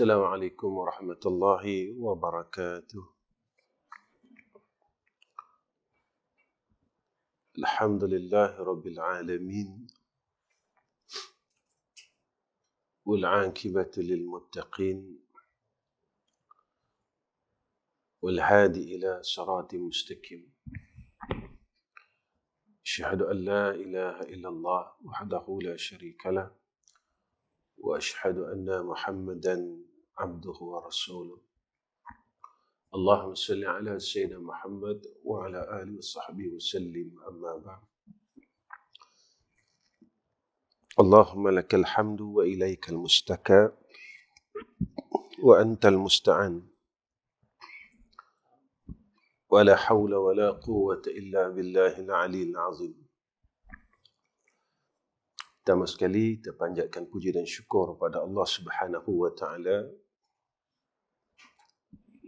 السلام عليكم ورحمة الله وبركاته الحمد لله رب العالمين والعاكبة للمتقين والهادي إلى صراط مستقيم أشهد أن لا إله إلا الله وحده لا شريك له واشهد ان محمدا عبده ورسوله اللهم صل على سيدنا محمد وعلى آله وصحبه وسلم أما بعد اللهم لك الحمد وإليك المستكى وأنت المستعان ولا حول ولا قوة إلا بالله العلي العظيم Pertama sekali, كان panjatkan puji dan syukur kepada Allah Subhanahu Wa Taala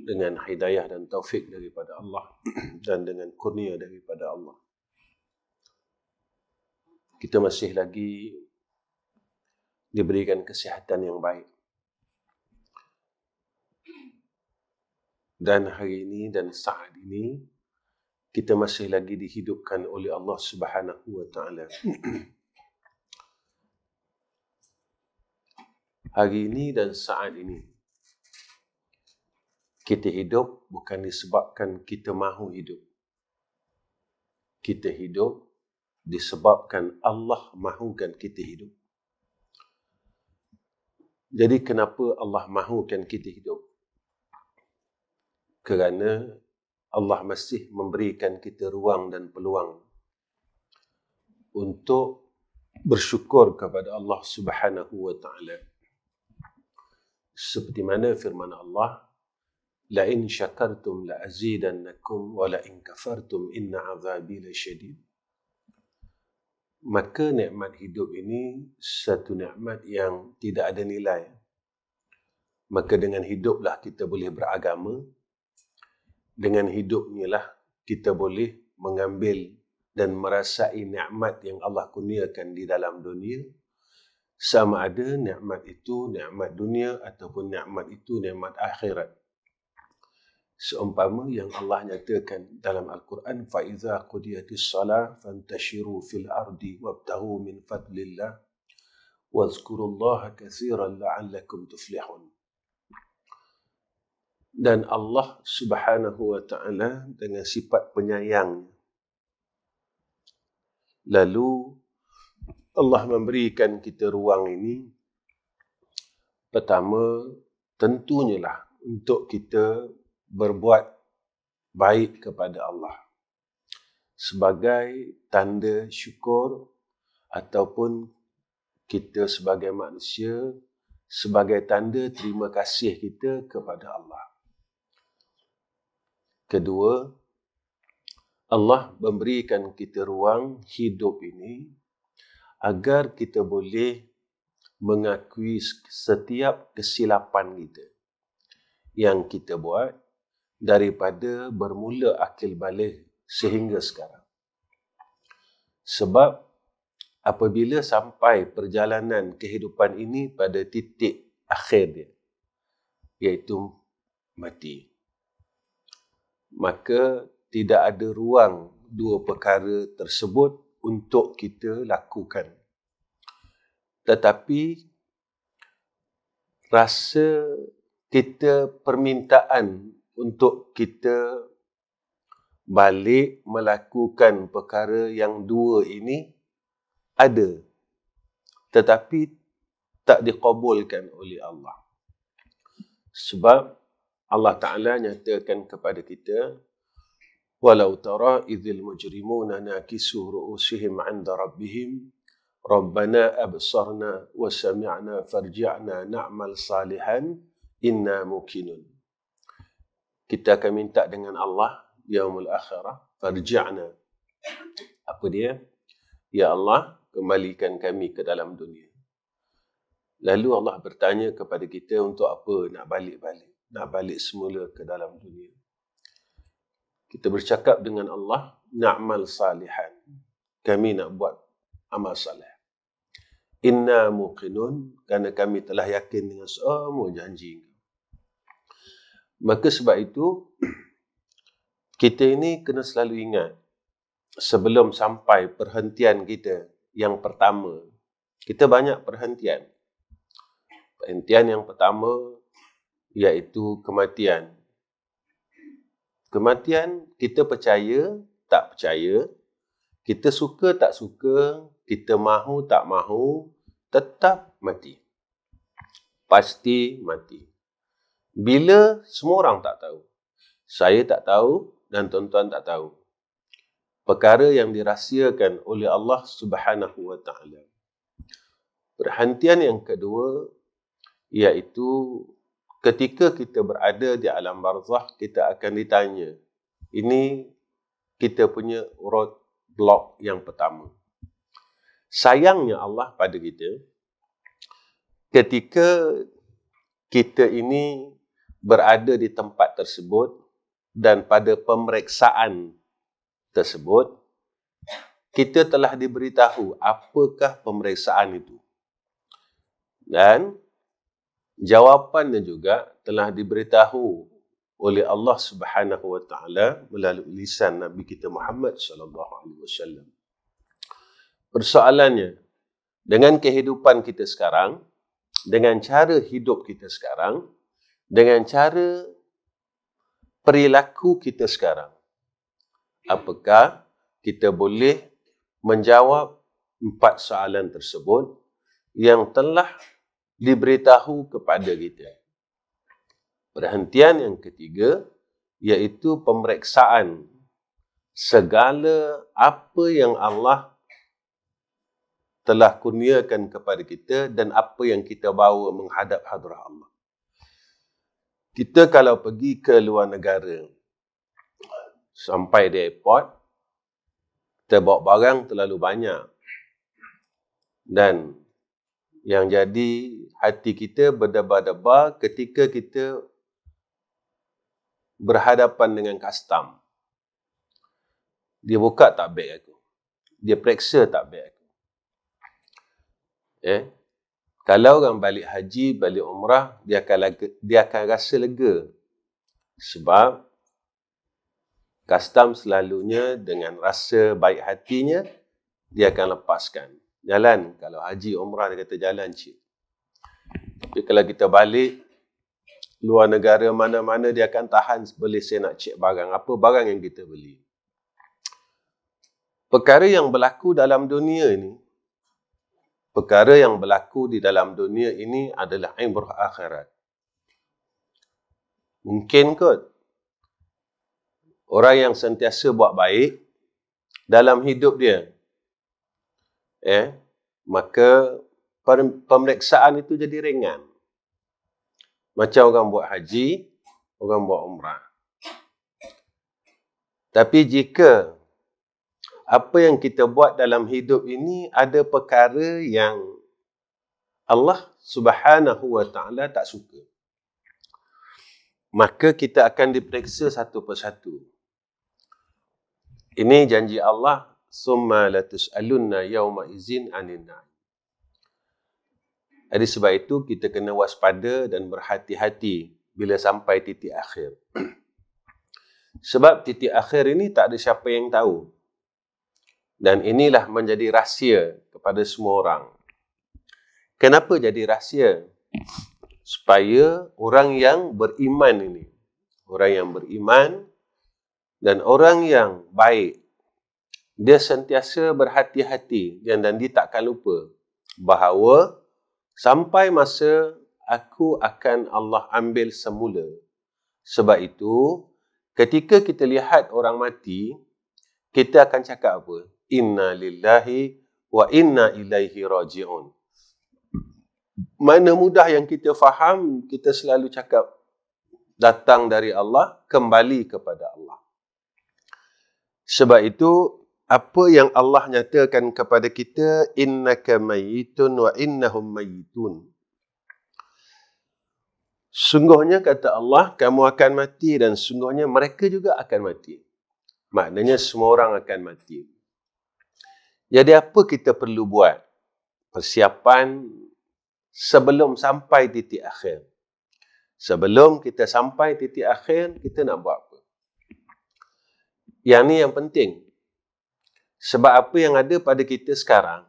dengan hidayah dan taufik daripada Allah dan dengan kurnia daripada Allah. Kita masih lagi diberikan kesihatan yang baik. Dan hari ini dan saat ini kita masih lagi dihidupkan oleh Allah Subhanahu wa taala. Hari ini dan saat ini kita hidup bukan disebabkan kita mahu hidup. Kita hidup disebabkan Allah mahukan kita hidup. Jadi kenapa Allah mahukan kita hidup? Kerana Allah masih memberikan kita ruang dan peluang untuk bersyukur kepada Allah Subhanahu wa taala. Seperti mana firman Allah, la لئن شكرتم لأزيدنكم ولئن كفرتم إن عذابي لشديد Maka nikmat hidup ini satu nikmat yang tidak ada nilai. Maka dengan hiduplah kita boleh beragama. Dengan hidupnya lah kita boleh mengambil dan merasai nikmat yang Allah kurniakan di dalam dunia. Sama ada nikmat itu nikmat dunia ataupun nikmat itu nikmat akhirat seumpama yang Allah nyatakan dalam Al-Quran faiza qudiyatis salah fantashiru fil ardi wabtahu min fadlillah wazkurullaha katsiran la'allakum tuflihun dan Allah Subhanahu wa taala dengan sifat penyayang lalu Allah memberikan kita ruang ini pertama tentunya lah untuk kita berbuat baik kepada Allah sebagai tanda syukur ataupun kita sebagai manusia sebagai tanda terima kasih kita kepada Allah. Kedua, Allah memberikan kita ruang hidup ini agar kita boleh mengakui setiap kesilapan kita yang kita buat daripada bermula akil balik sehingga sekarang. Sebab apabila sampai perjalanan kehidupan ini pada titik akhir dia, iaitu mati, maka tidak ada ruang dua perkara tersebut untuk kita lakukan. Tetapi rasa kita permintaan untuk kita balik melakukan perkara yang dua ini ada tetapi tak dikabulkan oleh Allah sebab Allah Taala nyatakan kepada kita walau tara idzil mujrimuna nakisu ru'usihim 'inda rabbihim rabbana absarna wa sami'na farji'na na'mal salihan inna mukinun kita akan minta dengan Allah yaumul akhirah farji'na apa dia ya Allah kembalikan kami ke dalam dunia lalu Allah bertanya kepada kita untuk apa nak balik-balik nak balik semula ke dalam dunia kita bercakap dengan Allah na'mal salihan kami nak buat amal salih. inna muqinun kerana kami telah yakin dengan semua janji Maka sebab itu kita ini kena selalu ingat sebelum sampai perhentian kita yang pertama. Kita banyak perhentian. Perhentian yang pertama iaitu kematian. Kematian kita percaya tak percaya, kita suka tak suka, kita mahu tak mahu tetap mati. Pasti mati bila semua orang tak tahu. Saya tak tahu dan tuan-tuan tak tahu. Perkara yang dirahsiakan oleh Allah Subhanahu Wa Taala. Perhentian yang kedua iaitu ketika kita berada di alam barzah kita akan ditanya. Ini kita punya road block yang pertama. Sayangnya Allah pada kita ketika kita ini berada di tempat tersebut dan pada pemeriksaan tersebut, kita telah diberitahu apakah pemeriksaan itu. Dan jawapannya juga telah diberitahu oleh Allah Subhanahu wa taala melalui lisan Nabi kita Muhammad sallallahu alaihi wasallam. Persoalannya dengan kehidupan kita sekarang, dengan cara hidup kita sekarang, dengan cara perilaku kita sekarang. Apakah kita boleh menjawab empat soalan tersebut yang telah diberitahu kepada kita? Perhentian yang ketiga iaitu pemeriksaan segala apa yang Allah telah kurniakan kepada kita dan apa yang kita bawa menghadap hadrat Allah kita kalau pergi ke luar negara sampai di airport kita bawa barang terlalu banyak dan yang jadi hati kita berdebar-debar ketika kita berhadapan dengan custom dia buka tak baik, aku dia periksa tak baik, aku eh kalau orang balik haji, balik umrah, dia akan lega, dia akan rasa lega. Sebab custom selalunya dengan rasa baik hatinya dia akan lepaskan. Jalan kalau haji umrah dia kata jalan cik. Tapi kalau kita balik luar negara mana-mana dia akan tahan boleh saya nak cek barang apa barang yang kita beli. Perkara yang berlaku dalam dunia ini perkara yang berlaku di dalam dunia ini adalah ibrah akhirat. Mungkin kot. Orang yang sentiasa buat baik dalam hidup dia. Eh, maka pemeriksaan itu jadi ringan. Macam orang buat haji, orang buat umrah. Tapi jika apa yang kita buat dalam hidup ini ada perkara yang Allah Subhanahu wa taala tak suka. Maka kita akan diperiksa satu persatu. Ini janji Allah Latus Alunna Yawma izin anina. Jadi sebab itu kita kena waspada dan berhati-hati bila sampai titik akhir. sebab titik akhir ini tak ada siapa yang tahu. Dan inilah menjadi rahsia kepada semua orang. Kenapa jadi rahsia? Supaya orang yang beriman ini, orang yang beriman dan orang yang baik, dia sentiasa berhati-hati dan, dan dia takkan lupa bahawa sampai masa aku akan Allah ambil semula. Sebab itu, ketika kita lihat orang mati, kita akan cakap apa? inna lillahi wa inna ilaihi raji'un. Mana mudah yang kita faham, kita selalu cakap datang dari Allah, kembali kepada Allah. Sebab itu, apa yang Allah nyatakan kepada kita, innaka mayitun wa innahum mayitun. Sungguhnya kata Allah, kamu akan mati dan sungguhnya mereka juga akan mati. Maknanya semua orang akan mati. Jadi apa kita perlu buat? Persiapan sebelum sampai titik akhir. Sebelum kita sampai titik akhir, kita nak buat apa? Yang ni yang penting. Sebab apa yang ada pada kita sekarang,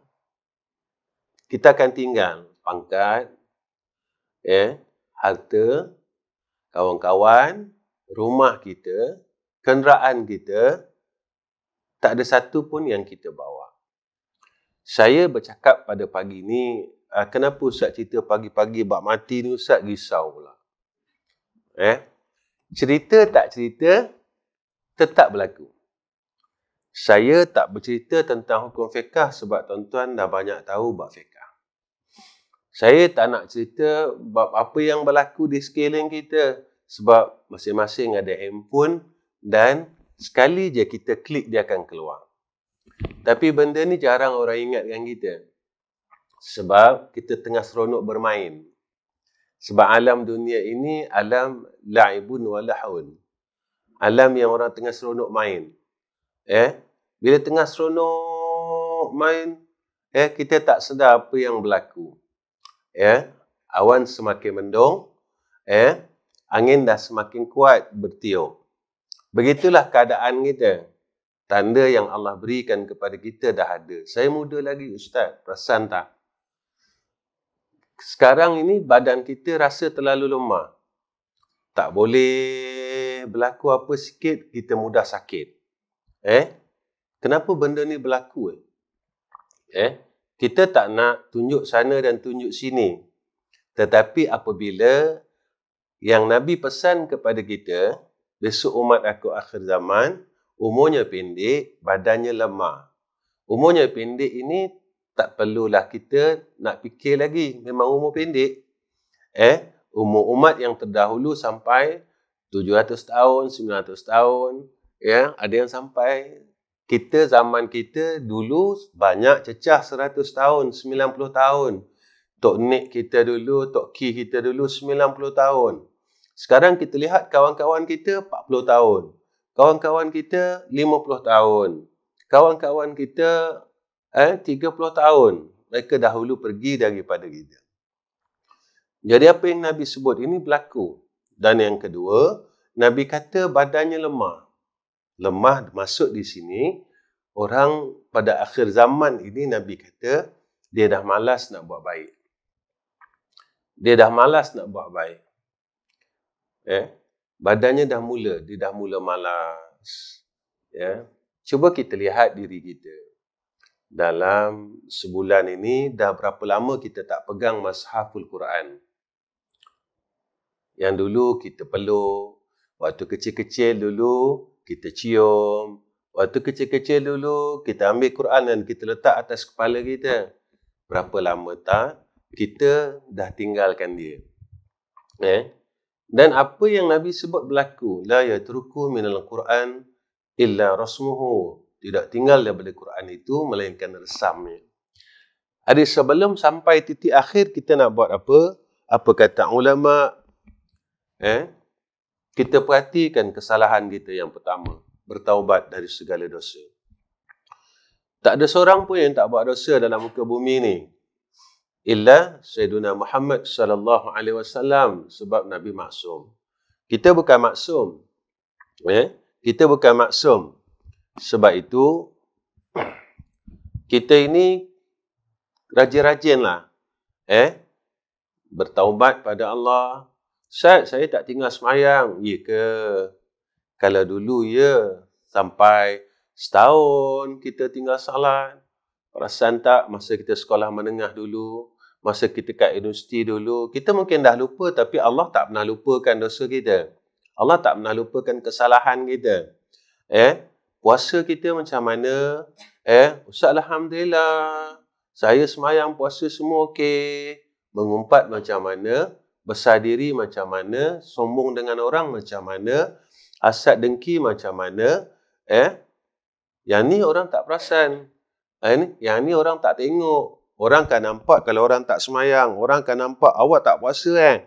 kita akan tinggal pangkat, eh, harta, kawan-kawan, rumah kita, kenderaan kita, tak ada satu pun yang kita bawa saya bercakap pada pagi ni ah, kenapa ustaz cerita pagi-pagi bab mati ni ustaz risau pula eh cerita tak cerita tetap berlaku saya tak bercerita tentang hukum fiqah sebab tuan-tuan dah banyak tahu bab fiqah saya tak nak cerita bab apa yang berlaku di sekeliling kita sebab masing-masing ada handphone dan sekali je kita klik dia akan keluar tapi benda ni jarang orang ingatkan kita. Sebab kita tengah seronok bermain. Sebab alam dunia ini alam la'ibun wa lahun. Alam yang orang tengah seronok main. Eh, bila tengah seronok main, eh kita tak sedar apa yang berlaku. Eh, awan semakin mendung, eh angin dah semakin kuat bertiup. Begitulah keadaan kita tanda yang Allah berikan kepada kita dah ada. Saya muda lagi ustaz, perasan tak? Sekarang ini badan kita rasa terlalu lemah. Tak boleh berlaku apa sikit, kita mudah sakit. Eh? Kenapa benda ni berlaku? Eh? eh? Kita tak nak tunjuk sana dan tunjuk sini. Tetapi apabila yang Nabi pesan kepada kita, besok umat aku akhir zaman, umurnya pendek, badannya lemah. Umurnya pendek ini tak perlulah kita nak fikir lagi. Memang umur pendek. Eh, umur umat yang terdahulu sampai 700 tahun, 900 tahun. Ya, ada yang sampai kita zaman kita dulu banyak cecah 100 tahun, 90 tahun. Tok Nik kita dulu, Tok Ki kita dulu 90 tahun. Sekarang kita lihat kawan-kawan kita 40 tahun kawan-kawan kita 50 tahun. Kawan-kawan kita eh 30 tahun mereka dahulu pergi daripada kita. Jadi apa yang Nabi sebut ini berlaku. Dan yang kedua, Nabi kata badannya lemah. Lemah masuk di sini orang pada akhir zaman ini Nabi kata dia dah malas nak buat baik. Dia dah malas nak buat baik. Eh, badannya dah mula, dia dah mula malas. Ya. Cuba kita lihat diri kita. Dalam sebulan ini dah berapa lama kita tak pegang mushaful Quran? Yang dulu kita peluk, waktu kecil-kecil dulu kita cium, waktu kecil-kecil dulu kita ambil Quran dan kita letak atas kepala kita. Berapa lama tak kita dah tinggalkan dia? Eh, dan apa yang Nabi sebut berlaku, la yatruku min al-Quran illa rasmuhu. Tidak tinggal daripada Quran itu melainkan resamnya. Adik sebelum sampai titik akhir kita nak buat apa? Apa kata ulama? Eh? Kita perhatikan kesalahan kita yang pertama, bertaubat dari segala dosa. Tak ada seorang pun yang tak buat dosa dalam muka bumi ni illa Sayyiduna Muhammad sallallahu alaihi wasallam sebab Nabi maksum. Kita bukan maksum. Eh? Kita bukan maksum. Sebab itu, kita ini rajin-rajinlah. Eh? Bertaubat pada Allah. Ustaz, saya tak tinggal semayang. Ya ke? Kalau dulu, ya. Sampai setahun kita tinggal salat. Perasan tak masa kita sekolah menengah dulu? masa kita kat industri dulu, kita mungkin dah lupa tapi Allah tak pernah lupakan dosa kita. Allah tak pernah lupakan kesalahan kita. Eh, puasa kita macam mana? Eh, Ustaz Alhamdulillah. Saya semayang puasa semua okey. Mengumpat macam mana? Besar diri macam mana? Sombong dengan orang macam mana? Asat dengki macam mana? Eh, yang ni orang tak perasan. Eh, yang ni orang tak tengok. Orang akan nampak kalau orang tak semayang. Orang akan nampak awak tak puasa kan.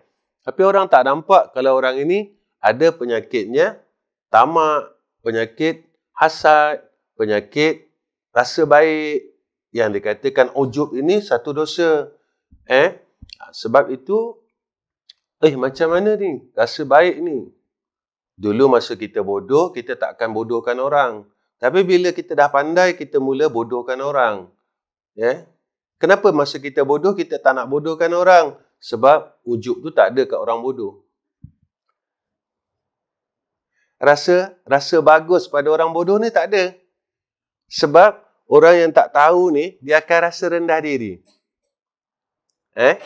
Tapi orang tak nampak kalau orang ini ada penyakitnya tamak, penyakit hasad, penyakit rasa baik. Yang dikatakan ujub ini satu dosa. Eh, Sebab itu, eh macam mana ni rasa baik ni? Dulu masa kita bodoh, kita tak akan bodohkan orang. Tapi bila kita dah pandai, kita mula bodohkan orang. Ya, Kenapa masa kita bodoh, kita tak nak bodohkan orang? Sebab ujub tu tak ada kat orang bodoh. Rasa rasa bagus pada orang bodoh ni tak ada. Sebab orang yang tak tahu ni, dia akan rasa rendah diri. Eh?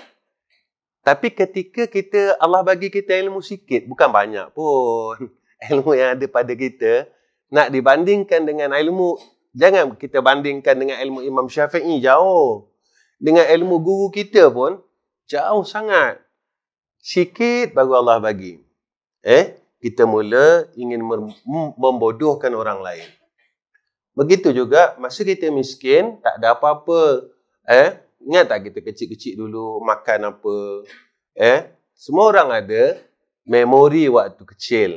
Tapi ketika kita, Allah bagi kita ilmu sikit, bukan banyak pun ilmu yang ada pada kita, nak dibandingkan dengan ilmu, jangan kita bandingkan dengan ilmu Imam Syafi'i, jauh dengan ilmu guru kita pun jauh sangat. Sikit baru Allah bagi. Eh, kita mula ingin membodohkan orang lain. Begitu juga masa kita miskin, tak ada apa-apa. Eh, ingat tak kita kecil-kecil dulu makan apa? Eh, semua orang ada memori waktu kecil.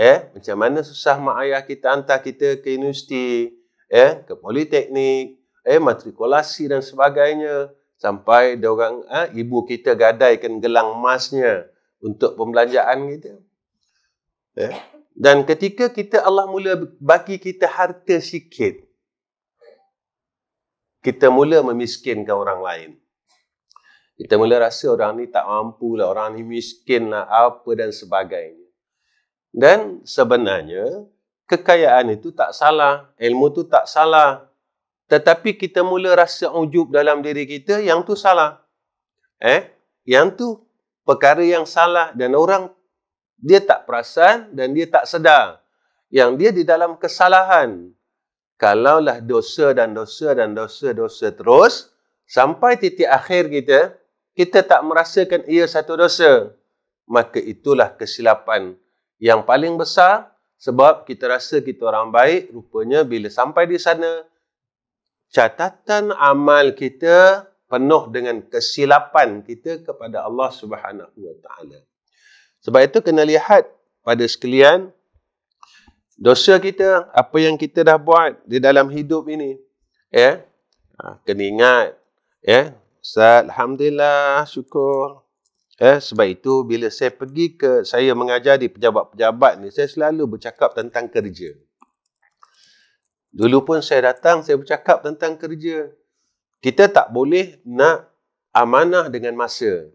Eh, macam mana susah mak ayah kita hantar kita ke universiti, eh, ke politeknik, eh matrikulasi dan sebagainya sampai dia orang ha, ibu kita gadaikan gelang emasnya untuk pembelanjaan kita. Eh? Dan ketika kita Allah mula bagi kita harta sikit kita mula memiskinkan orang lain. Kita mula rasa orang ni tak mampu lah, orang ni miskin lah, apa dan sebagainya. Dan sebenarnya, kekayaan itu tak salah, ilmu itu tak salah, tetapi kita mula rasa ujub dalam diri kita yang tu salah eh yang tu perkara yang salah dan orang dia tak perasan dan dia tak sedar yang dia di dalam kesalahan kalaulah dosa dan dosa dan dosa dosa terus sampai titik akhir kita kita tak merasakan ia satu dosa maka itulah kesilapan yang paling besar sebab kita rasa kita orang baik rupanya bila sampai di sana catatan amal kita penuh dengan kesilapan kita kepada Allah Subhanahu Wa Taala. Sebab itu kena lihat pada sekalian dosa kita, apa yang kita dah buat di dalam hidup ini. Ya. Eh? Ha, kena ingat. Ya. Eh? Alhamdulillah, syukur. Eh, sebab itu bila saya pergi ke saya mengajar di pejabat-pejabat ni, saya selalu bercakap tentang kerja. Dulu pun saya datang, saya bercakap tentang kerja. Kita tak boleh nak amanah dengan masa.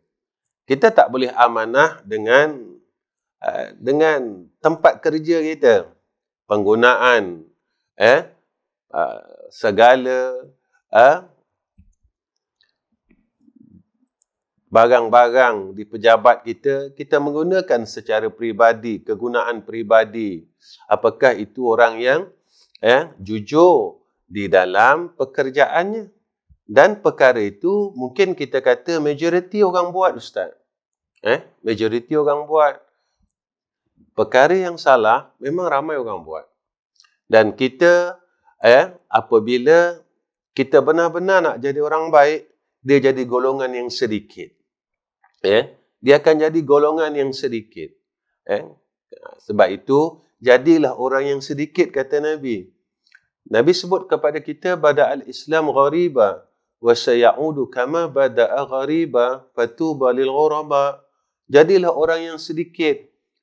Kita tak boleh amanah dengan uh, dengan tempat kerja kita. Penggunaan eh, uh, segala uh, barang-barang di pejabat kita, kita menggunakan secara peribadi, kegunaan peribadi. Apakah itu orang yang ya, jujur di dalam pekerjaannya. Dan perkara itu mungkin kita kata majoriti orang buat Ustaz. Eh, majoriti orang buat. Perkara yang salah memang ramai orang buat. Dan kita eh, apabila kita benar-benar nak jadi orang baik, dia jadi golongan yang sedikit. Eh, dia akan jadi golongan yang sedikit. Eh, sebab itu jadilah orang yang sedikit kata Nabi. Nabi sebut kepada kita bada al-Islam ghariba wa sayaudu kama bada ghariba fatuba lil ghuraba. Jadilah orang yang sedikit.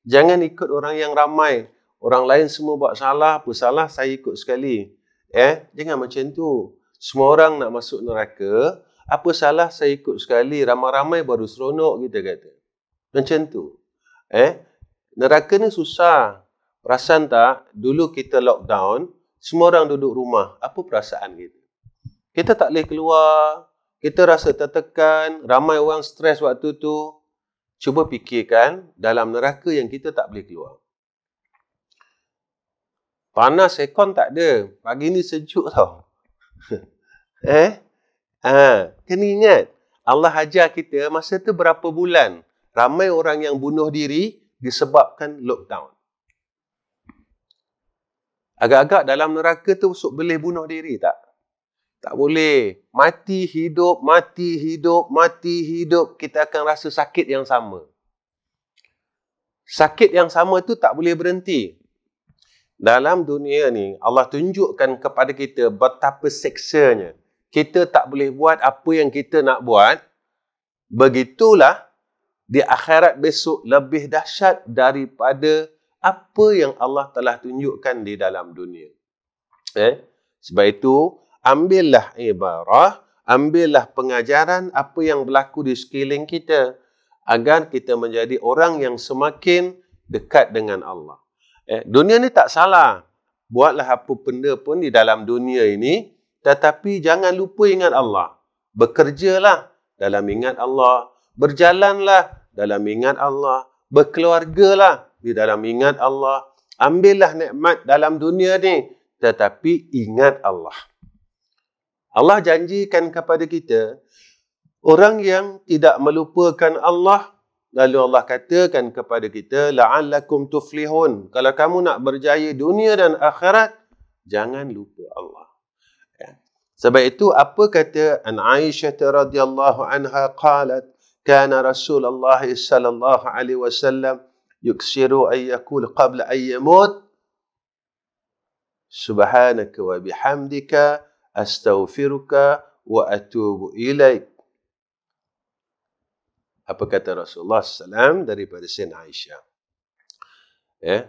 Jangan ikut orang yang ramai. Orang lain semua buat salah, apa salah saya ikut sekali. Eh, jangan macam tu. Semua orang nak masuk neraka, apa salah saya ikut sekali, ramai-ramai baru seronok kita kata. Macam tu. Eh, neraka ni susah. Perasan tak, dulu kita lockdown, semua orang duduk rumah. Apa perasaan kita? Kita tak boleh keluar. Kita rasa tertekan. Ramai orang stres waktu tu. Cuba fikirkan dalam neraka yang kita tak boleh keluar. Panas aircon tak ada. Pagi ni sejuk tau. eh? Ha, kena ingat. Allah ajar kita masa tu berapa bulan. Ramai orang yang bunuh diri disebabkan lockdown. Agak-agak dalam neraka tu besok boleh bunuh diri tak? Tak boleh. Mati hidup, mati hidup, mati hidup kita akan rasa sakit yang sama. Sakit yang sama tu tak boleh berhenti. Dalam dunia ni Allah tunjukkan kepada kita betapa seksanya. Kita tak boleh buat apa yang kita nak buat. Begitulah di akhirat besok lebih dahsyat daripada apa yang Allah telah tunjukkan di dalam dunia. Eh? Sebab itu, ambillah ibarah, ambillah pengajaran apa yang berlaku di sekeliling kita agar kita menjadi orang yang semakin dekat dengan Allah. Eh, dunia ni tak salah. Buatlah apa benda pun di dalam dunia ini. Tetapi jangan lupa ingat Allah. Bekerjalah dalam ingat Allah. Berjalanlah dalam ingat Allah. Berkeluargalah di dalam ingat Allah. Ambillah nikmat dalam dunia ni tetapi ingat Allah. Allah janjikan kepada kita orang yang tidak melupakan Allah lalu Allah katakan kepada kita la'allakum tuflihun. Kalau kamu nak berjaya dunia dan akhirat jangan lupa Allah. Ya. Sebab itu apa kata An Aisyah radhiyallahu anha qalat kana Rasulullah sallallahu alaihi wasallam يكسر أن يقول قبل أن يموت سبحانك وبحمدك wa atubu إليك apa kata Rasulullah SAW daripada Sayyid Aisyah? Eh?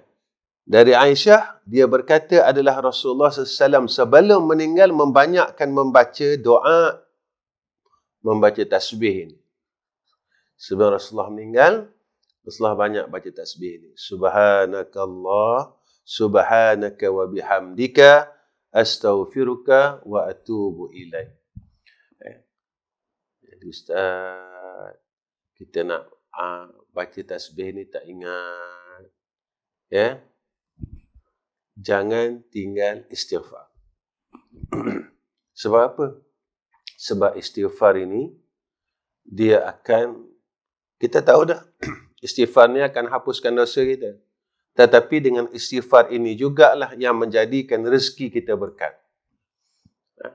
Dari Aisyah, dia berkata adalah Rasulullah SAW sebelum meninggal membanyakkan membaca doa, membaca tasbih ini. Sebelum Rasulullah meninggal, setelah banyak baca tasbih ni subhanakallah subhanaka wa bihamdika astaghfiruka wa atubu ilaik eh. jadi ustaz kita nak ha, baca tasbih ni tak ingat ya jangan tinggal istighfar sebab apa sebab istighfar ini dia akan kita tahu dah istighfar ni akan hapuskan dosa kita. Tetapi dengan istighfar ini jugalah yang menjadikan rezeki kita berkat. Ha?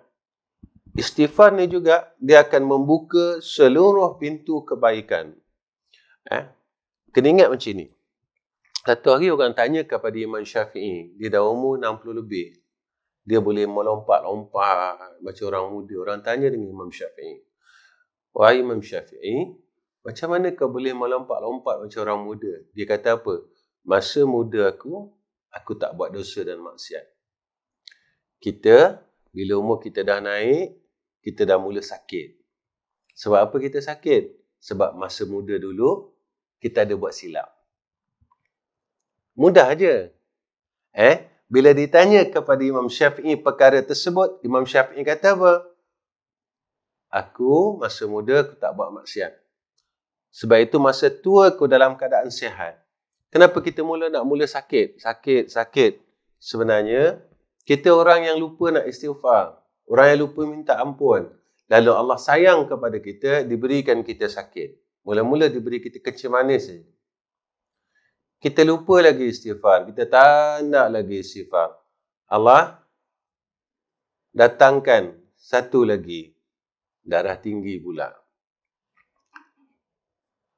Istighfar ni juga dia akan membuka seluruh pintu kebaikan. Eh? Kena ingat macam ni. Satu hari orang tanya kepada Imam Syafi'i. Dia dah umur 60 lebih. Dia boleh melompat-lompat macam orang muda. Orang tanya dengan Imam Syafi'i. Wahai Imam Syafi'i, macam mana kau boleh melompat-lompat macam orang muda? Dia kata apa? Masa muda aku, aku tak buat dosa dan maksiat. Kita, bila umur kita dah naik, kita dah mula sakit. Sebab apa kita sakit? Sebab masa muda dulu, kita ada buat silap. Mudah aja. Eh, bila ditanya kepada Imam Syafi'i perkara tersebut, Imam Syafi'i kata apa? Aku masa muda aku tak buat maksiat. Sebab itu masa tua kau dalam keadaan sihat. Kenapa kita mula nak mula sakit? Sakit, sakit. Sebenarnya, kita orang yang lupa nak istighfar. Orang yang lupa minta ampun. Lalu Allah sayang kepada kita, diberikan kita sakit. Mula-mula diberi kita kecil manis. Kita lupa lagi istighfar. Kita tak nak lagi istighfar. Allah datangkan satu lagi darah tinggi pula.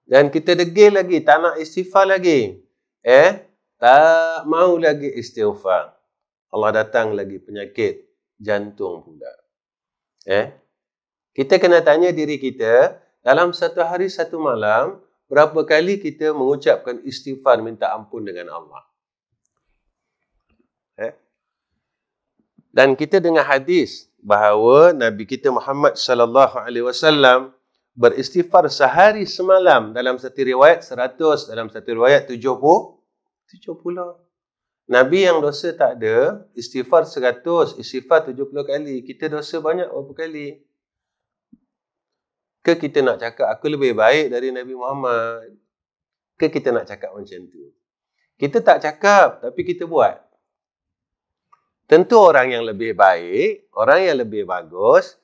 Dan kita degil lagi, tak nak istighfar lagi. Eh, tak mau lagi istighfar. Allah datang lagi penyakit jantung pula. Eh, kita kena tanya diri kita, dalam satu hari satu malam, berapa kali kita mengucapkan istighfar minta ampun dengan Allah. Eh? Dan kita dengar hadis bahawa Nabi kita Muhammad sallallahu alaihi wasallam beristighfar sehari semalam dalam satu riwayat 100 dalam satu riwayat 70 70 Nabi yang dosa tak ada istighfar 100 istighfar 70 kali kita dosa banyak berapa kali ke kita nak cakap aku lebih baik dari Nabi Muhammad ke kita nak cakap macam tu kita tak cakap tapi kita buat tentu orang yang lebih baik orang yang lebih bagus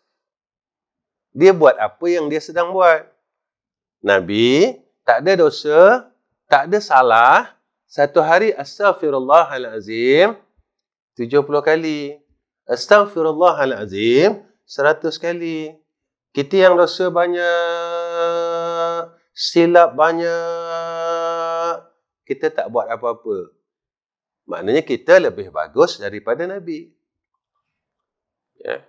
dia buat apa yang dia sedang buat. Nabi tak ada dosa, tak ada salah. Satu hari astaghfirullahalazim 70 kali. astagfirullahalazim 100 kali. Kita yang dosa banyak, silap banyak, kita tak buat apa-apa. Maknanya kita lebih bagus daripada Nabi. Ya. Yeah.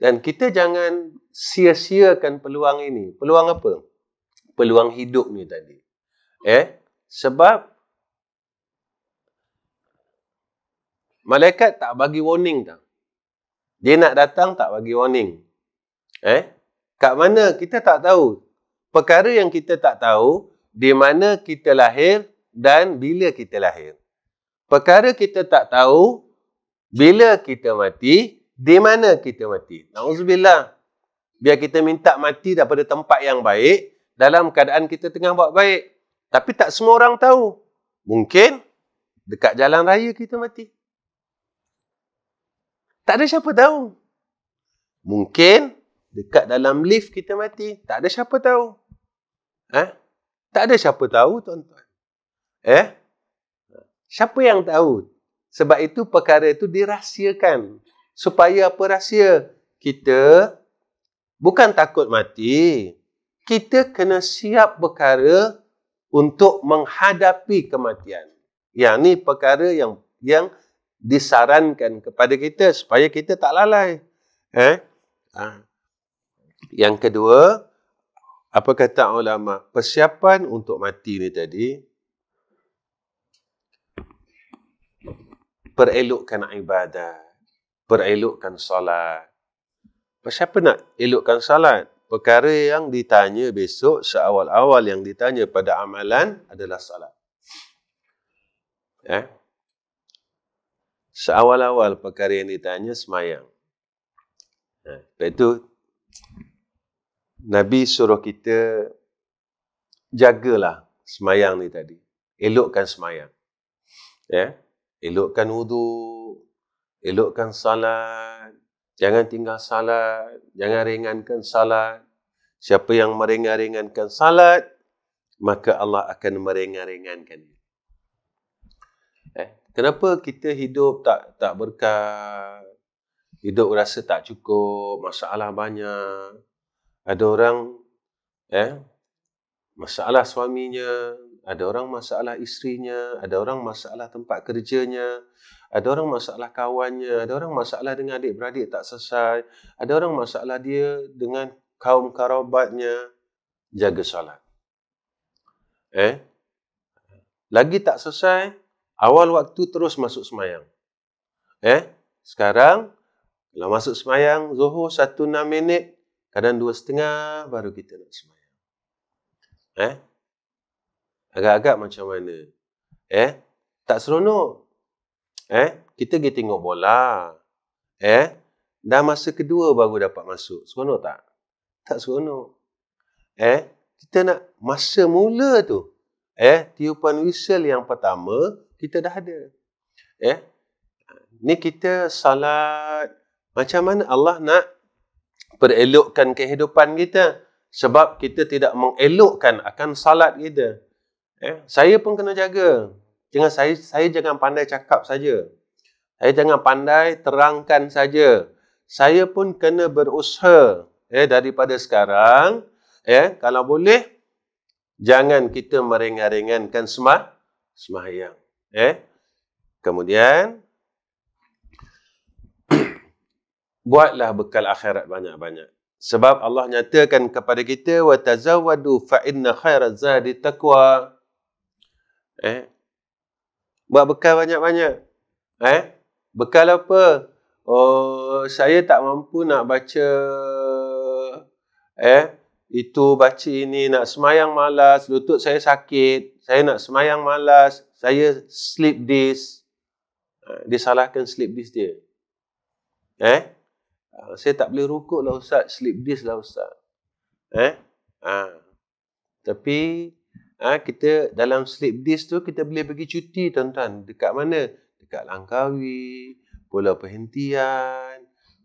Dan kita jangan sia-siakan peluang ini. Peluang apa? Peluang hidup ni tadi. Eh, sebab malaikat tak bagi warning tak. Dia nak datang tak bagi warning. Eh, kat mana kita tak tahu. Perkara yang kita tak tahu di mana kita lahir dan bila kita lahir. Perkara kita tak tahu bila kita mati di mana kita mati? Nauzubillah. Biar kita minta mati daripada tempat yang baik dalam keadaan kita tengah buat baik. Tapi tak semua orang tahu. Mungkin dekat jalan raya kita mati. Tak ada siapa tahu. Mungkin dekat dalam lift kita mati. Tak ada siapa tahu. Eh? Tak ada siapa tahu, tuan-tuan. Eh? Siapa yang tahu? Sebab itu perkara itu dirahsiakan supaya apa rahsia kita bukan takut mati kita kena siap perkara untuk menghadapi kematian yang ni perkara yang yang disarankan kepada kita supaya kita tak lalai eh ha. yang kedua apa kata ulama persiapan untuk mati ni tadi perelokkan ibadah perelokkan salat. Pasal siapa nak elokkan salat. Perkara yang ditanya besok seawal-awal yang ditanya pada amalan adalah salat. Eh? Seawal-awal perkara yang ditanya semayang. Eh, lepas itu, Nabi suruh kita jagalah semayang ni tadi. Elokkan semayang. Eh? Elokkan wudhu elokkan salat, jangan tinggal salat, jangan ringankan salat. Siapa yang meringankan salat, maka Allah akan meringankan. Eh, kenapa kita hidup tak tak berkat? Hidup rasa tak cukup, masalah banyak. Ada orang eh masalah suaminya, ada orang masalah isterinya, ada orang masalah tempat kerjanya ada orang masalah kawannya, ada orang masalah dengan adik-beradik tak selesai, ada orang masalah dia dengan kaum karabatnya, jaga salat. Eh? Lagi tak selesai, awal waktu terus masuk semayang. Eh? Sekarang, kalau masuk semayang, zuhur satu enam minit, kadang dua setengah baru kita nak semayang. Eh? Agak-agak macam mana? Eh? Tak seronok. Eh, kita pergi tengok bola. Eh, dah masa kedua baru dapat masuk. Seronok tak? Tak seronok. Eh, kita nak masa mula tu. Eh, tiupan whistle yang pertama kita dah ada. Eh, ni kita salat macam mana Allah nak perelokkan kehidupan kita sebab kita tidak mengelokkan akan salat kita. Eh, saya pun kena jaga. Jangan saya saya jangan pandai cakap saja. Saya jangan pandai terangkan saja. Saya pun kena berusaha eh daripada sekarang eh kalau boleh jangan kita meringankan semah semahyang eh. Kemudian buatlah bekal akhirat banyak-banyak. Sebab Allah nyatakan kepada kita wa tazawwadu fa inna khairaz zadi taqwa. Eh, buat bekal banyak-banyak. Eh? Bekal apa? Oh, saya tak mampu nak baca eh itu baca ini nak semayang malas, lutut saya sakit, saya nak semayang malas, saya sleep this. Ha, dia salahkan sleep this dia. Eh? Ha, saya tak boleh rukuk lah Ustaz, sleep this lah Ustaz. Eh? Ha. Tapi ha, kita dalam sleep days tu kita boleh pergi cuti tuan-tuan dekat mana dekat Langkawi Pulau Perhentian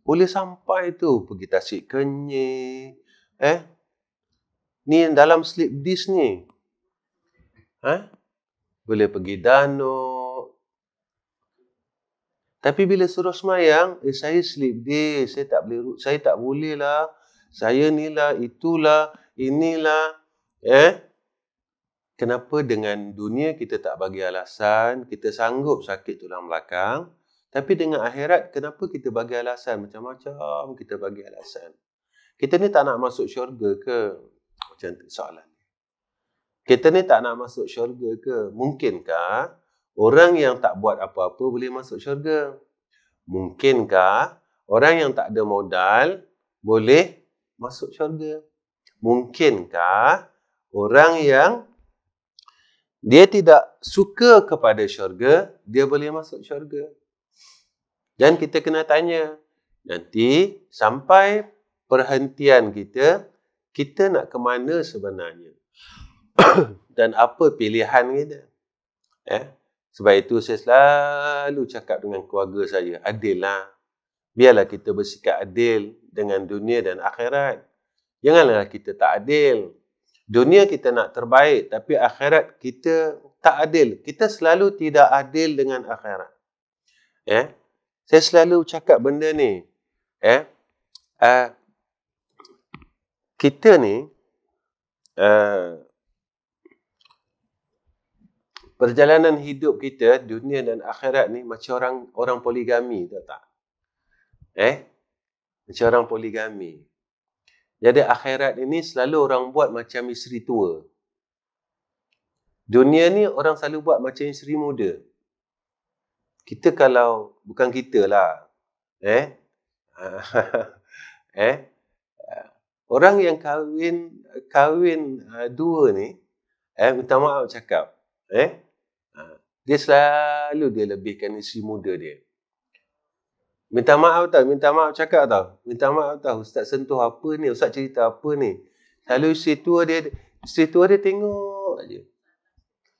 boleh sampai tu pergi Tasik kenye, eh ni dalam sleep days ni ha boleh pergi danau tapi bila suruh semayang, eh, saya sleep day, saya tak boleh, saya tak boleh lah. Saya ni lah, itulah, inilah. Eh? kenapa dengan dunia kita tak bagi alasan, kita sanggup sakit tulang belakang, tapi dengan akhirat kenapa kita bagi alasan macam-macam, kita bagi alasan. Kita ni tak nak masuk syurga ke? Macam tu soalan. Kita ni tak nak masuk syurga ke? Mungkinkah orang yang tak buat apa-apa boleh masuk syurga? Mungkinkah orang yang tak ada modal boleh masuk syurga? Mungkinkah orang yang dia tidak suka kepada syurga, dia boleh masuk syurga. Dan kita kena tanya, nanti sampai perhentian kita, kita nak ke mana sebenarnya? Dan apa pilihan kita? Eh? Sebab itu saya selalu cakap dengan keluarga saya, adil lah. Biarlah kita bersikap adil dengan dunia dan akhirat. Janganlah kita tak adil dunia kita nak terbaik tapi akhirat kita tak adil. Kita selalu tidak adil dengan akhirat. Eh? Saya selalu cakap benda ni. Eh? Uh, kita ni uh, perjalanan hidup kita dunia dan akhirat ni macam orang orang poligami tak tak? Eh? Macam orang poligami. Jadi akhirat ini selalu orang buat macam isteri tua. Dunia ni orang selalu buat macam isteri muda. Kita kalau, bukan kita lah. Eh? eh? Orang yang kahwin, kahwin eh, dua ni, eh, minta maaf cakap. Eh? Ha. Dia selalu dia lebihkan isteri muda dia. Minta maaf tau, minta maaf cakap tau. Minta maaf tau, ustaz sentuh apa ni, ustaz cerita apa ni. Lalu si tua dia, si tua dia tengok je.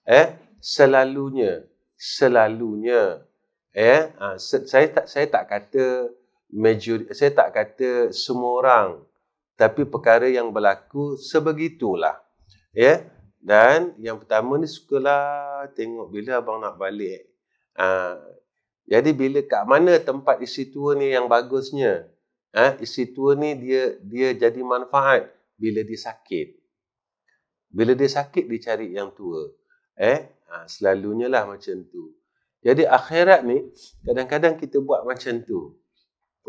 Eh, selalunya, selalunya. Eh, ha, saya tak saya tak kata major, saya tak kata semua orang. Tapi perkara yang berlaku sebegitulah. Ya. Yeah? Dan yang pertama ni sukalah tengok bila abang nak balik. uh, jadi bila kat mana tempat isi tua ni yang bagusnya? Eh, isi tua ni dia dia jadi manfaat bila dia sakit. Bila dia sakit dicari yang tua. Eh, ha, selalunya lah macam tu. Jadi akhirat ni kadang-kadang kita buat macam tu.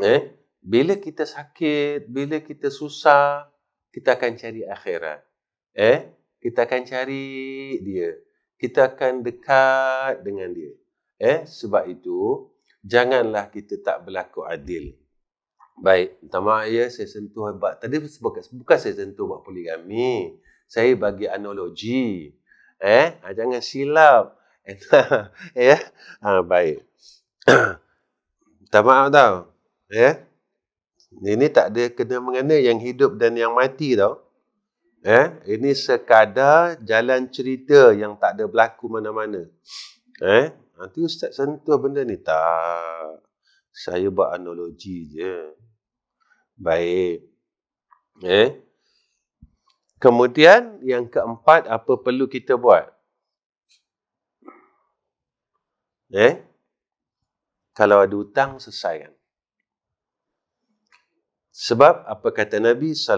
Eh, bila kita sakit, bila kita susah, kita akan cari akhirat. Eh, kita akan cari dia. Kita akan dekat dengan dia. Eh, sebab itu janganlah kita tak berlaku adil. Baik, minta maaf ya saya sentuh hebat. Tadi bukan, bukan saya sentuh buat poligami. Saya bagi analogi. Eh, ah, jangan silap. ya. Ha, baik. minta maaf tahu. Ya. Eh? Ini tak ada kena mengena yang hidup dan yang mati tau. Eh, ini sekadar jalan cerita yang tak ada berlaku mana-mana. Eh, Nanti Ustaz sentuh benda ni. Tak. Saya buat analogi je. Baik. Eh? Kemudian yang keempat, apa perlu kita buat? Eh? Kalau ada hutang, selesai kan? Sebab apa kata Nabi saw?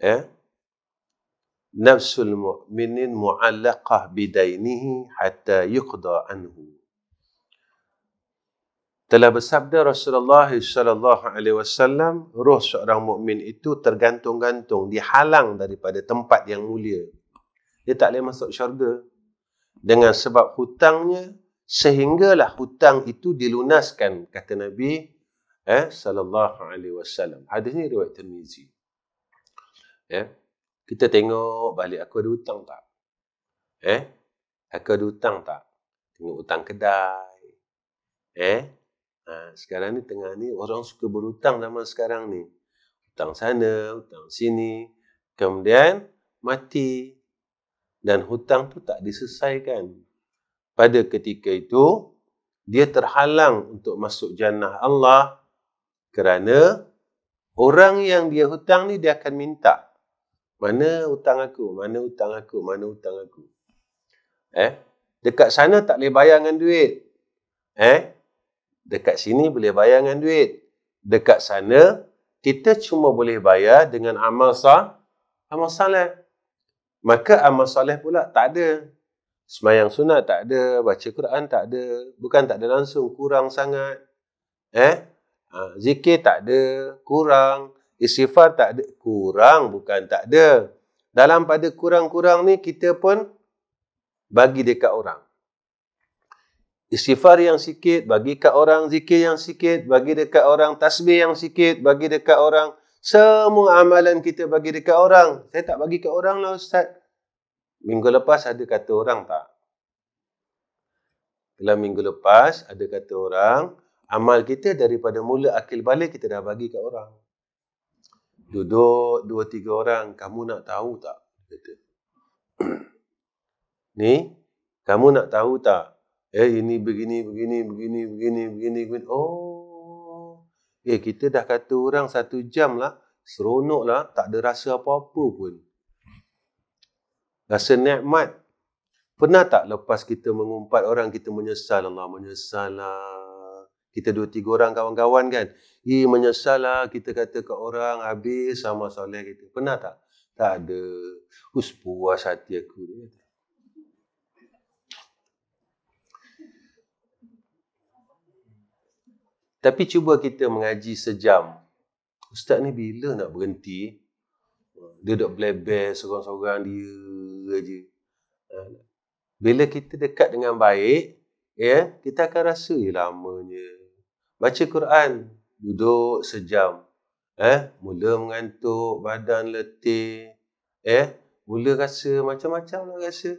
Eh? نفس المؤمن معلقة بدينه حتى يقضى عنه Telah bersabda Rasulullah sallallahu alaihi wasallam, roh seorang mukmin itu tergantung-gantung, dihalang daripada tempat yang mulia. Dia tak boleh masuk syurga dengan sebab hutangnya sehinggalah hutang itu dilunaskan kata Nabi eh sallallahu alaihi wasallam. Hadis ini riwayat Tirmizi. Ya. Eh? kita tengok balik aku ada hutang tak? Eh? Aku ada hutang tak? Tengok hutang kedai. Eh? Ha, sekarang ni tengah ni orang suka berhutang zaman sekarang ni. Hutang sana, hutang sini. Kemudian mati. Dan hutang tu tak diselesaikan. Pada ketika itu, dia terhalang untuk masuk jannah Allah kerana orang yang dia hutang ni dia akan minta mana hutang aku? Mana hutang aku? Mana hutang aku? Eh? Dekat sana tak boleh bayangkan duit. Eh? Dekat sini boleh bayangkan duit. Dekat sana, kita cuma boleh bayar dengan amal sah, amal salih. Maka amal salih pula tak ada. Semayang sunat tak ada, baca Quran tak ada. Bukan tak ada langsung, kurang sangat. Eh? Ha, zikir tak ada, kurang istighfar tak ada kurang bukan tak ada dalam pada kurang-kurang ni kita pun bagi dekat orang istighfar yang sikit bagi kat orang zikir yang sikit bagi dekat orang tasbih yang sikit bagi dekat orang semua amalan kita bagi dekat orang saya tak bagi kat orang lah ustaz minggu lepas ada kata orang tak dalam minggu lepas ada kata orang amal kita daripada mula akil balik kita dah bagi kat orang Duduk dua tiga orang, kamu nak tahu tak? Kata. ni, kamu nak tahu tak? Eh, ini begini, begini, begini, begini, begini, begini. Oh. Eh, kita dah kata orang satu jam lah. Seronok lah. Tak ada rasa apa-apa pun. Rasa nikmat. Pernah tak lepas kita mengumpat orang, kita menyesal Allah, menyesal lah. Kita dua tiga orang kawan-kawan kan. Eh menyesal lah kita kata ke orang habis sama soleh kita. Pernah tak? Tak ada. Us puas hati aku. Tapi cuba kita mengaji sejam. Ustaz ni bila nak berhenti? Dia duduk bleber seorang-seorang dia aja. Ha, bila kita dekat dengan baik, ya, kita akan rasa lamanya baca Quran duduk sejam eh mula mengantuk badan letih eh mula rasa macam-macam lah rasa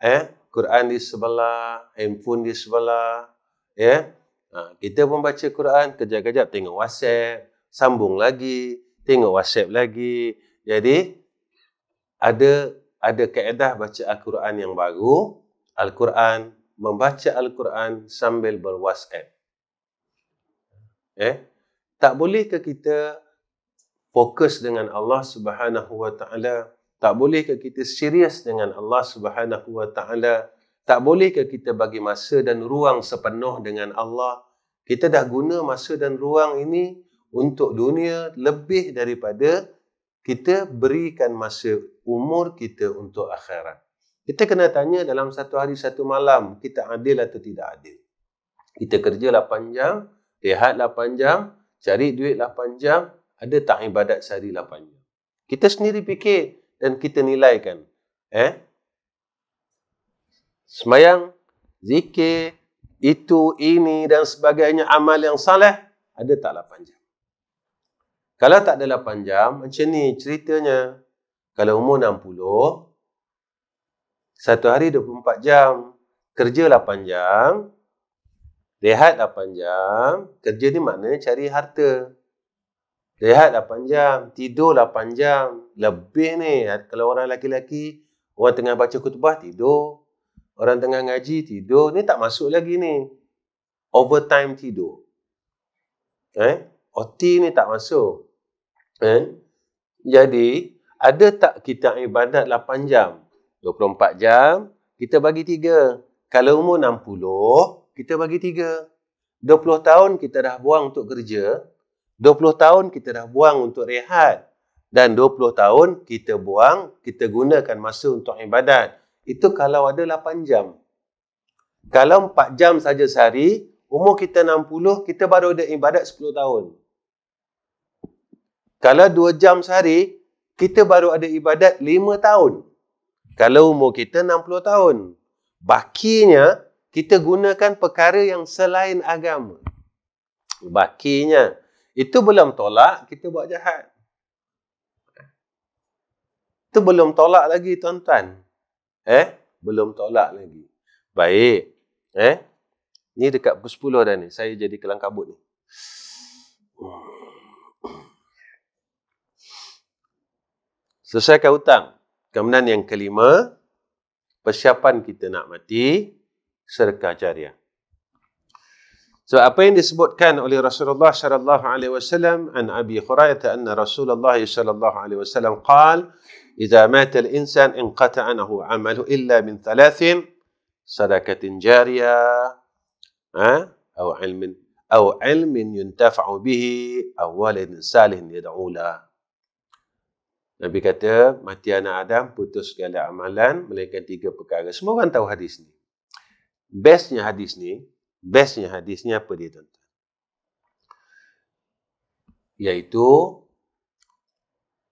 eh Quran di sebelah handphone di sebelah eh ha, kita pun baca Quran kejap-kejap tengok WhatsApp sambung lagi tengok WhatsApp lagi jadi ada ada kaedah baca Al-Quran yang baru Al-Quran membaca Al-Quran sambil berWhatsApp eh tak boleh ke kita fokus dengan Allah Subhanahu wa taala tak boleh ke kita serius dengan Allah Subhanahu wa taala tak boleh ke kita bagi masa dan ruang sepenuh dengan Allah kita dah guna masa dan ruang ini untuk dunia lebih daripada kita berikan masa umur kita untuk akhirat. Kita kena tanya dalam satu hari satu malam kita adil atau tidak adil. Kita kerja lah jam. Lihatlah jam, cari duit duitlah jam, ada tak ibadat sehari lapan jam? Kita sendiri fikir dan kita nilaikan. Eh? Semayang, zikir, itu, ini dan sebagainya amal yang salah, ada tak lapan jam? Kalau tak ada lapan jam, macam ni ceritanya. Kalau umur 60, satu hari 24 jam, kerja lapan jam, 8 jam Kerja ni mana cari harta. 8 jam tidur 8 jam Lebih ni. Kalau orang lelaki-lelaki, orang tengah baca kutubah, tidur. Orang tengah ngaji, tidur. Ni tak masuk lagi ni. Overtime tidur. Eh? OT ni tak masuk. Eh? Jadi, ada tak kita ibadat 8 jam? 24 jam, kita bagi 3. Kalau umur 60, kita bagi tiga. 20 tahun kita dah buang untuk kerja, 20 tahun kita dah buang untuk rehat dan 20 tahun kita buang, kita gunakan masa untuk ibadat. Itu kalau ada 8 jam. Kalau 4 jam saja sehari, umur kita 60, kita baru ada ibadat 10 tahun. Kalau 2 jam sehari, kita baru ada ibadat 5 tahun. Kalau umur kita 60 tahun. Bakinya kita gunakan perkara yang selain agama. Bakinya. Itu belum tolak, kita buat jahat. Itu belum tolak lagi, tuan-tuan. Eh? Belum tolak lagi. Baik. Eh? Ni dekat pukul 10 dah ni. Saya jadi kelang kabut ni. Selesaikan hutang. Kemudian yang kelima, persiapan kita nak mati serka jariah. Sebab apa yang disebutkan oleh Rasulullah sallallahu alaihi wasallam an Abi Hurairah anna Rasulullah sallallahu alaihi wasallam qaal idza mata al-insan inqata anhu amalu illa min thalathin sadaqatin jariyah ha atau ilmin atau ilmin yuntafa'u bihi atau walidin salihin yad'u la Nabi kata mati anak Adam putus segala amalan melainkan tiga perkara semua orang tahu hadis ni bestnya hadis ni, bestnya hadis ni apa dia tuan-tuan? Iaitu,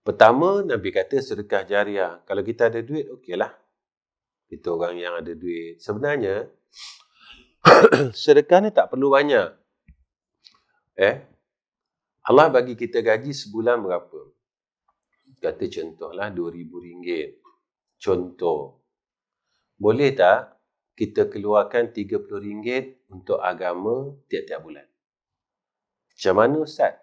pertama Nabi kata sedekah jariah. Kalau kita ada duit, okeylah. Kita orang yang ada duit. Sebenarnya, sedekah ni tak perlu banyak. Eh, Allah bagi kita gaji sebulan berapa? Kata contohlah RM2,000. Contoh. Boleh tak kita keluarkan RM30 untuk agama tiap-tiap bulan. Macam mana Ustaz?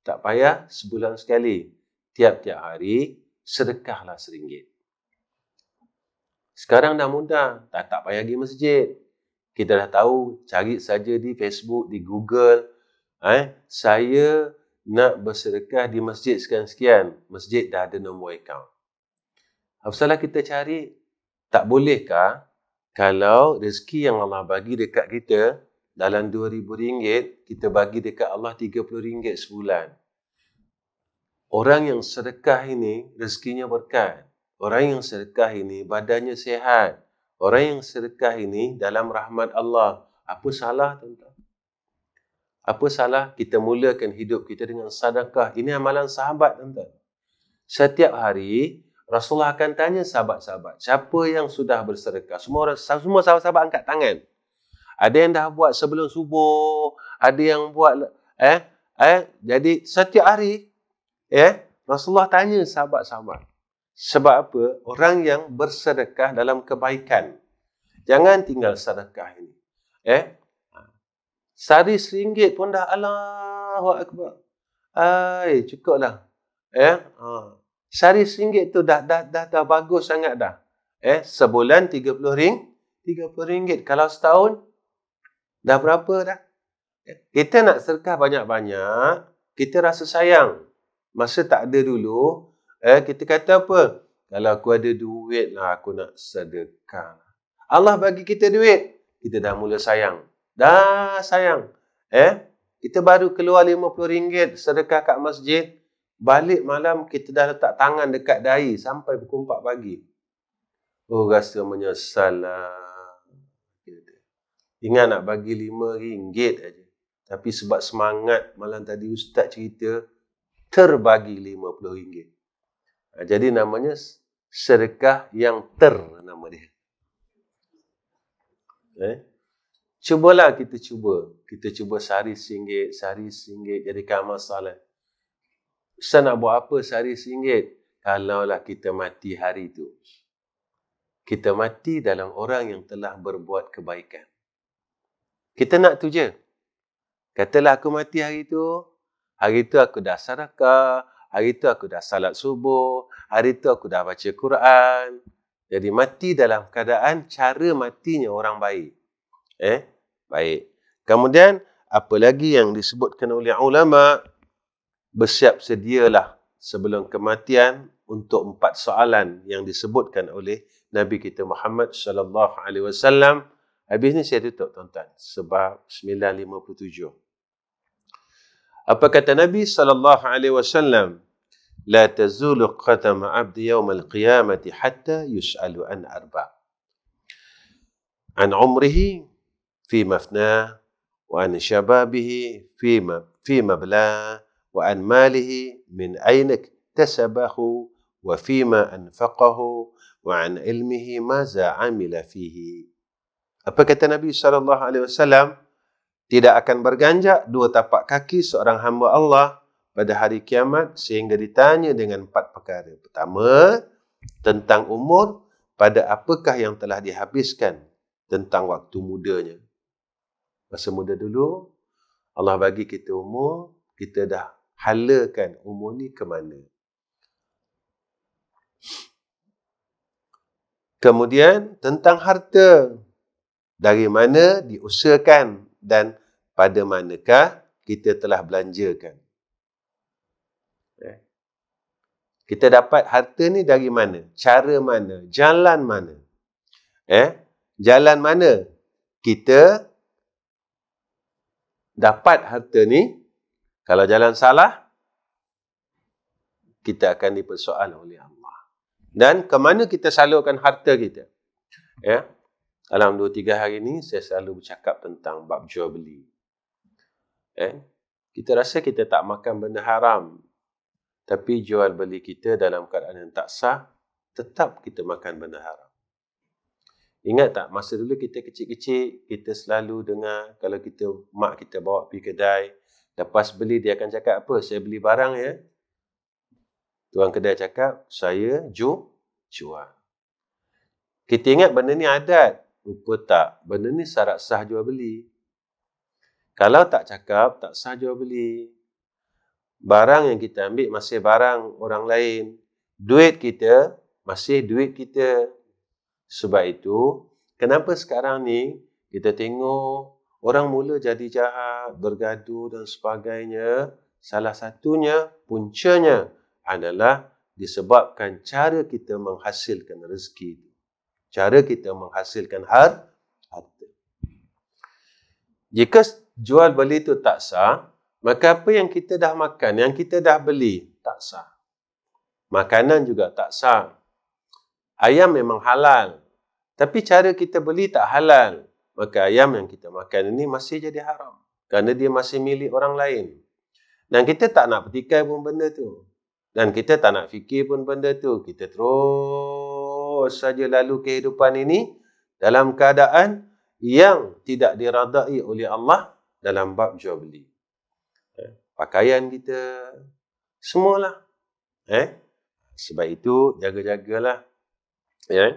Tak payah sebulan sekali. Tiap-tiap hari, sedekahlah RM1. Sekarang dah mudah. Tak, tak payah pergi masjid. Kita dah tahu, cari saja di Facebook, di Google. Eh, saya nak bersedekah di masjid sekian-sekian. Masjid dah ada nombor akaun. Apa salah kita cari? Tak bolehkah kalau rezeki yang Allah bagi dekat kita dalam rm ringgit kita bagi dekat Allah RM30 sebulan. Orang yang sedekah ini rezekinya berkat. Orang yang sedekah ini badannya sehat. Orang yang sedekah ini dalam rahmat Allah. Apa salah tuan-tuan? Apa salah kita mulakan hidup kita dengan sedekah? Ini amalan sahabat tuan-tuan. Setiap hari Rasulullah akan tanya sahabat-sahabat, siapa yang sudah bersedekah? Semua orang semua sahabat-sahabat angkat tangan. Ada yang dah buat sebelum subuh, ada yang buat eh eh jadi setiap hari eh Rasulullah tanya sahabat-sahabat. Sebab apa? Orang yang bersedekah dalam kebaikan. Jangan tinggal sedekah ini. Eh? Sari seringgit pun dah Allahu Akbar. Ai, cukuplah. Eh? Ha. Ah sehari singgit tu dah, dah dah dah bagus sangat dah. Eh, sebulan 30 ring, 30 ringgit. Kalau setahun dah berapa dah? Eh, kita nak serkah banyak-banyak, kita rasa sayang. Masa tak ada dulu, eh kita kata apa? Kalau aku ada duit lah, aku nak sedekah. Allah bagi kita duit, kita dah mula sayang. Dah sayang. Eh, kita baru keluar RM50 sedekah kat masjid, balik malam kita dah letak tangan dekat dahi sampai pukul 4 pagi. Oh rasa menyesal lah. Ingat nak bagi RM5 aja. Tapi sebab semangat malam tadi ustaz cerita terbagi RM50. Ha, jadi namanya sedekah yang ter nama dia. Eh? Cubalah kita cuba. Kita cuba sehari singgit, sehari singgit jadikan masalah. Ustaz nak buat apa sehari singgit? Kalaulah kita mati hari itu. Kita mati dalam orang yang telah berbuat kebaikan. Kita nak tu je. Katalah aku mati hari itu. Hari itu aku dah sarakah. Hari itu aku dah salat subuh. Hari itu aku dah baca Quran. Jadi mati dalam keadaan cara matinya orang baik. Eh? Baik. Kemudian, apa lagi yang disebutkan oleh ulama' bersiap sedialah sebelum kematian untuk empat soalan yang disebutkan oleh Nabi kita Muhammad sallallahu alaihi wasallam. Habis ni saya tutup tuan-tuan sebab 9.57. Apa kata Nabi sallallahu alaihi wasallam? La tazulu qatam abdi yawm al-qiyamati hatta yus'alu an arba. An umrihi fi mafnah wa an syababihi fi fi mablah وعن ماله من أين اكتسبه وفيما أنفقه وعن علمه ماذا عمل فيه Apa kata Nabi sallallahu alaihi wasallam tidak akan berganjak dua tapak kaki seorang hamba Allah pada hari kiamat sehingga ditanya dengan empat perkara. Pertama, tentang umur, pada apakah yang telah dihabiskan tentang waktu mudanya. Masa muda dulu, Allah bagi kita umur, kita dah halakan umur ni ke mana. Kemudian tentang harta dari mana diusahakan dan pada manakah kita telah belanjakan. Ya. Kita dapat harta ni dari mana? Cara mana? Jalan mana? Eh, jalan mana kita dapat harta ni? Kalau jalan salah, kita akan dipersoal oleh Allah. Dan ke mana kita salurkan harta kita? Ya. Dalam dua tiga hari ini, saya selalu bercakap tentang bab jual beli. Ya. Kita rasa kita tak makan benda haram. Tapi jual beli kita dalam keadaan yang tak sah, tetap kita makan benda haram. Ingat tak, masa dulu kita kecil-kecil, kita selalu dengar kalau kita mak kita bawa pergi kedai, Lepas beli dia akan cakap apa? Saya beli barang ya. Tuan kedai cakap, saya ju jual. Kita ingat benda ni adat. Rupa tak, benda ni syarat sah jual beli. Kalau tak cakap, tak sah jual beli. Barang yang kita ambil masih barang orang lain. Duit kita masih duit kita. Sebab itu, kenapa sekarang ni kita tengok orang mula jadi jahat bergaduh dan sebagainya, salah satunya puncanya adalah disebabkan cara kita menghasilkan rezeki Cara kita menghasilkan har harta. Jika jual beli itu tak sah, maka apa yang kita dah makan, yang kita dah beli tak sah. Makanan juga tak sah. Ayam memang halal. Tapi cara kita beli tak halal. Maka ayam yang kita makan ini masih jadi haram kerana dia masih milik orang lain. Dan kita tak nak petikai pun benda tu. Dan kita tak nak fikir pun benda tu. Kita terus saja lalu kehidupan ini dalam keadaan yang tidak diradai oleh Allah dalam bab jual beli. Eh, pakaian kita, semualah. Eh, sebab itu, jaga-jagalah. Ya. Eh?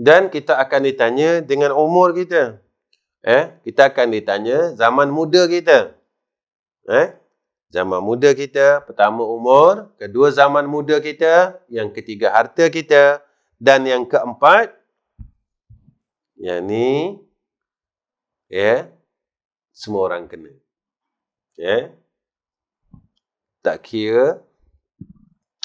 Dan kita akan ditanya dengan umur kita. Eh, kita akan ditanya zaman muda kita. Eh, zaman muda kita, pertama umur, kedua zaman muda kita, yang ketiga harta kita dan yang keempat yakni ya eh, semua orang kena. Ya. Eh, tak kira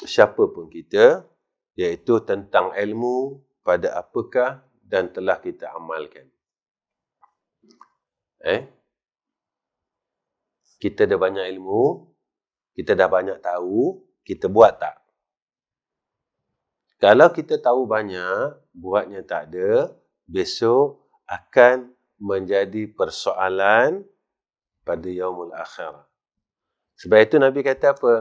siapa pun kita iaitu tentang ilmu pada apakah dan telah kita amalkan eh kita dah banyak ilmu kita dah banyak tahu kita buat tak kalau kita tahu banyak buatnya tak ada besok akan menjadi persoalan pada yaumul akhir sebab itu nabi kata apa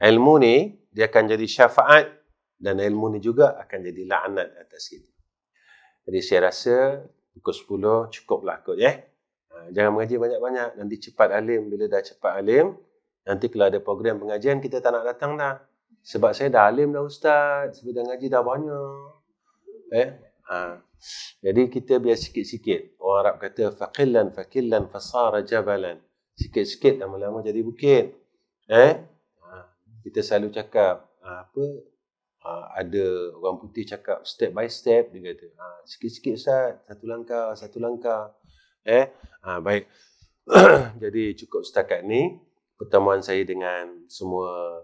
ilmu ni dia akan jadi syafaat dan ilmu ni juga akan jadi laknat atas kita jadi saya rasa pukul 10 cukuplah kot ya eh? Ah, jangan mengaji banyak-banyak nanti cepat alim bila dah cepat alim nanti kalau ada program pengajian kita tak nak datang dah sebab saya dah alim dah ustaz sebab dah ngaji dah banyak eh ha. jadi kita biar sikit-sikit orang Arab kata faqillan faqillan fasara jabalan sikit-sikit lama-lama jadi bukit eh ha. kita selalu cakap ah, apa ha, ada orang putih cakap step by step dia kata ha, sikit-sikit ustaz satu langkah satu langkah Eh, ha, baik. Jadi cukup setakat ni pertemuan saya dengan semua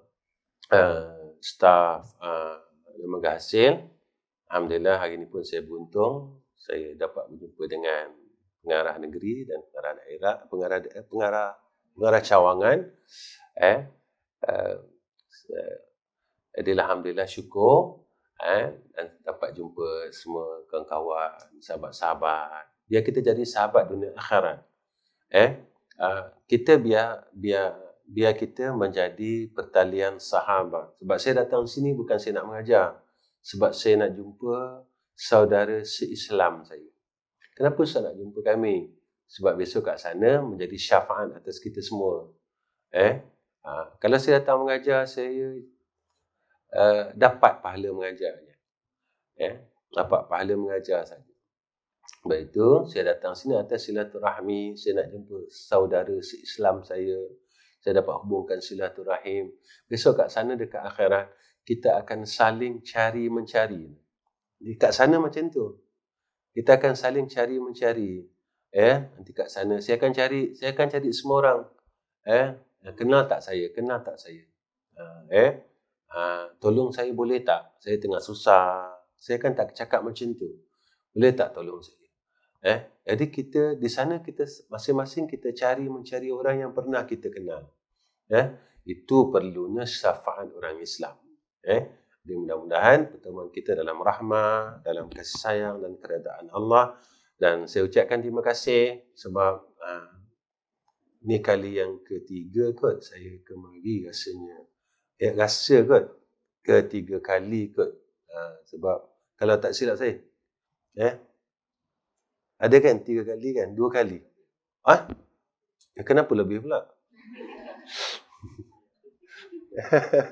uh, staff uh, yang hasil. Alhamdulillah hari ini pun saya beruntung saya dapat berjumpa dengan pengarah negeri dan pengarah daerah, pengarah eh, pengarah pengarah cawangan. Eh, uh, eh, jadi lah, alhamdulillah syukur eh, dan dapat jumpa semua kawan-kawan, sahabat-sahabat biar kita jadi sahabat dunia akhirat. Eh, uh, kita biar biar biar kita menjadi pertalian sahabat. Sebab saya datang sini bukan saya nak mengajar. Sebab saya nak jumpa saudara se-Islam saya. Kenapa saya nak jumpa kami? Sebab besok kat sana menjadi syafaat atas kita semua. Eh, uh, kalau saya datang mengajar, saya uh, dapat pahala mengajarnya. Eh, dapat pahala mengajar saja. Sebab itu saya datang sini atas silaturahmi Saya nak jumpa saudara se-Islam saya Saya dapat hubungkan silaturahim Besok kat sana dekat akhirat Kita akan saling cari mencari Di Dekat sana macam tu Kita akan saling cari mencari Eh, nanti kat sana saya akan cari saya akan cari semua orang. Eh, eh kenal tak saya? Kenal tak saya? Ha, eh, ha, tolong saya boleh tak? Saya tengah susah. Saya kan tak cakap macam tu. Boleh tak tolong saya? Eh? Jadi kita di sana kita masing-masing kita cari mencari orang yang pernah kita kenal. Eh? Itu perlunya syafaat orang Islam. Eh? Jadi mudah-mudahan pertemuan kita dalam rahmah, dalam kasih sayang dan keredaan Allah. Dan saya ucapkan terima kasih sebab uh, ni kali yang ketiga kot saya kemari rasanya. Eh, rasa kot ketiga kali kot. Uh, sebab kalau tak silap saya. Eh, ada kan tiga kali kan? Dua kali. Ha? Ya, kenapa lebih pula?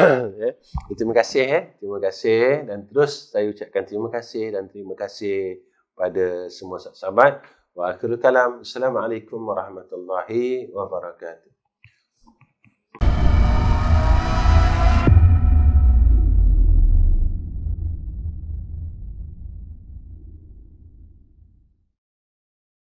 Ya. ya. Terima kasih eh. Terima kasih dan terus saya ucapkan terima kasih dan terima kasih pada semua sahabat. Wa akhirul kalam. Assalamualaikum warahmatullahi wabarakatuh.